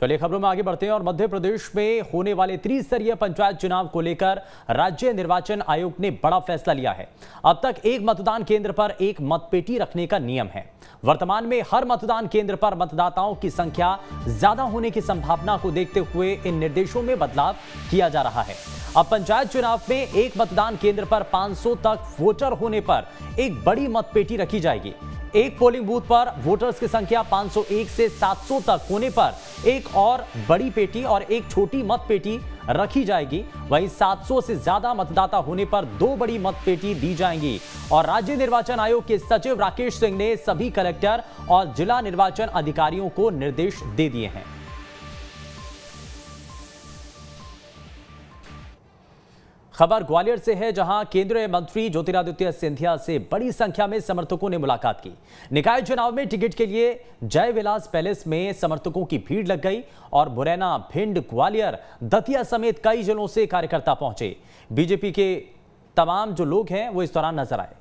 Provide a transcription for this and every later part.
चलिए खबरों में आगे बढ़ते हैं और मध्य प्रदेश में होने वाले त्रिस्तरीय पंचायत चुनाव को लेकर राज्य निर्वाचन आयोग ने बड़ा फैसला लिया है अब तक एक मतदान केंद्र पर एक मतपेटी रखने का नियम है वर्तमान में हर मतदान केंद्र पर मतदाताओं की संख्या ज्यादा होने की संभावना को देखते हुए इन निर्देशों में बदलाव किया जा रहा है अब पंचायत चुनाव में एक मतदान केंद्र पर पांच तक वोटर होने पर एक बड़ी मतपेटी रखी जाएगी एक पोलिंग बूथ पर वोटर्स की संख्या 501 से 700 तक होने पर एक और बड़ी पेटी और एक छोटी मत पेटी रखी जाएगी वहीं 700 से ज्यादा मतदाता होने पर दो बड़ी मत पेटी दी जाएंगी और राज्य निर्वाचन आयोग के सचिव राकेश सिंह ने सभी कलेक्टर और जिला निर्वाचन अधिकारियों को निर्देश दे दिए हैं खबर ग्वालियर से है जहां केंद्रीय मंत्री ज्योतिरादित्य सिंधिया से बड़ी संख्या में समर्थकों ने मुलाकात की निकाय चुनाव में टिकट के लिए जय विलास पैलेस में समर्थकों की भीड़ लग गई और मुरैना भिंड ग्वालियर दतिया समेत कई जिलों से कार्यकर्ता पहुंचे बीजेपी के तमाम जो लोग हैं वो इस दौरान नजर आए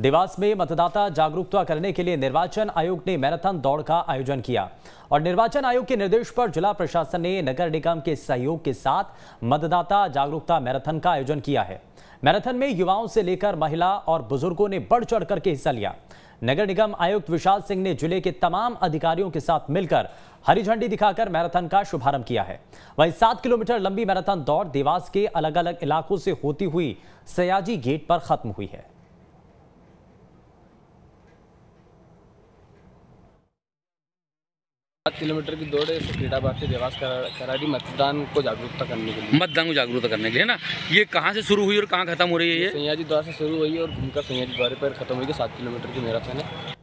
देवास में मतदाता जागरूकता करने के लिए निर्वाचन आयोग ने मैराथन दौड़ का आयोजन किया और निर्वाचन आयोग के निर्देश पर जिला प्रशासन ने नगर निगम के सहयोग के साथ मतदाता जागरूकता मैराथन का आयोजन किया है मैराथन में युवाओं से लेकर महिला और बुजुर्गों ने बढ़ चढ़ करके हिस्सा लिया नगर निगम आयुक्त विशाल सिंह ने जिले के तमाम अधिकारियों के साथ मिलकर हरी झंडी दिखाकर मैराथन का शुभारंभ किया है वहीं सात किलोमीटर लंबी मैराथन दौड़ देवास के अलग अलग इलाकों से होती हुई सयाजी गेट पर खत्म हुई है सात किलोमीटर की दौड़ है क्रीडा भारतीय देवास करा करारी मतदान को जागरूकता करने के लिए मतदान को जागरूकता करने के लिए ना ये कहाँ से शुरू हुई और कहाँ खत्म हो रही है ये सयाजी द्वारा से शुरू हुई और घूमकर सयाजी द्वारे पर खत्म हुई सात किलोमीटर की मैराथन है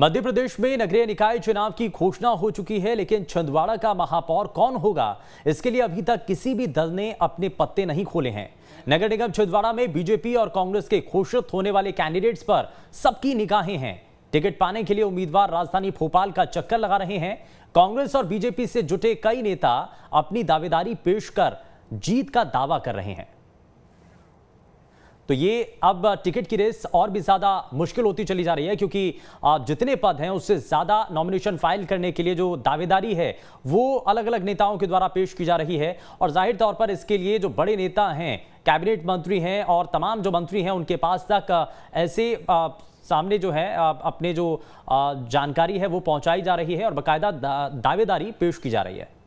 मध्य प्रदेश में नगरीय निकाय चुनाव की घोषणा हो चुकी है लेकिन छिंदवाड़ा का महापौर कौन होगा इसके लिए अभी तक किसी भी दल ने अपने पत्ते नहीं खोले हैं नगर निगम छिंदवाड़ा में बीजेपी और कांग्रेस के घोषित होने वाले कैंडिडेट्स पर सबकी निगाहें हैं टिकट पाने के लिए उम्मीदवार राजधानी भोपाल का चक्कर लगा रहे हैं कांग्रेस और बीजेपी से जुटे कई नेता अपनी दावेदारी पेश कर जीत का दावा कर रहे हैं तो ये अब टिकट की रेस और भी ज़्यादा मुश्किल होती चली जा रही है क्योंकि जितने पद हैं उससे ज़्यादा नॉमिनेशन फाइल करने के लिए जो दावेदारी है वो अलग अलग नेताओं के द्वारा पेश की जा रही है और जाहिर तौर पर इसके लिए जो बड़े नेता हैं कैबिनेट मंत्री हैं और तमाम जो मंत्री हैं उनके पास तक ऐसे सामने जो है अपने जो जानकारी है वो पहुंचाई जा रही है और बाकायदा दावेदारी पेश की जा रही है